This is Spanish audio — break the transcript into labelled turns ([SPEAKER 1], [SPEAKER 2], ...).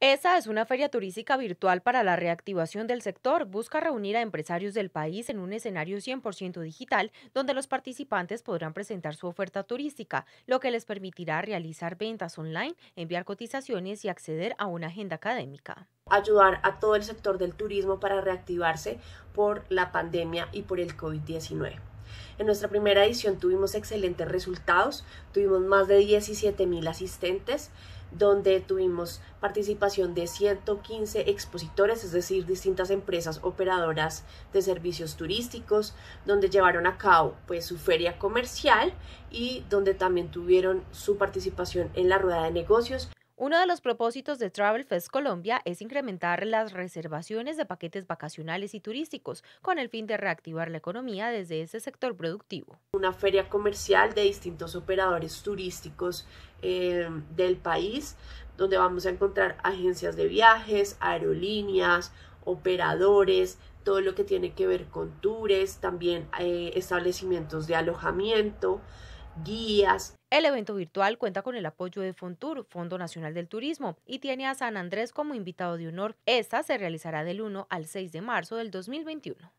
[SPEAKER 1] Esa es una feria turística virtual para la reactivación del sector. Busca reunir a empresarios del país en un escenario 100% digital donde los participantes podrán presentar su oferta turística, lo que les permitirá realizar ventas online, enviar cotizaciones y acceder a una agenda académica.
[SPEAKER 2] Ayudar a todo el sector del turismo para reactivarse por la pandemia y por el COVID-19. En nuestra primera edición tuvimos excelentes resultados, tuvimos más de 17 mil asistentes, donde tuvimos participación de 115 expositores, es decir, distintas empresas operadoras de servicios turísticos, donde llevaron a cabo pues, su feria comercial y donde también tuvieron su participación en la rueda de negocios. Uno de los propósitos de Travel
[SPEAKER 1] Fest Colombia es incrementar las reservaciones de paquetes vacacionales y turísticos con el fin de reactivar la economía desde ese sector productivo.
[SPEAKER 2] Una feria comercial de distintos operadores turísticos eh, del país, donde vamos a encontrar agencias de viajes, aerolíneas, operadores, todo lo que tiene que ver con tours, también eh, establecimientos de alojamiento guías.
[SPEAKER 1] El evento virtual cuenta con el apoyo de Fontur, Fondo Nacional del Turismo, y tiene a San Andrés como invitado de honor. Esta se realizará del 1 al 6 de marzo del 2021.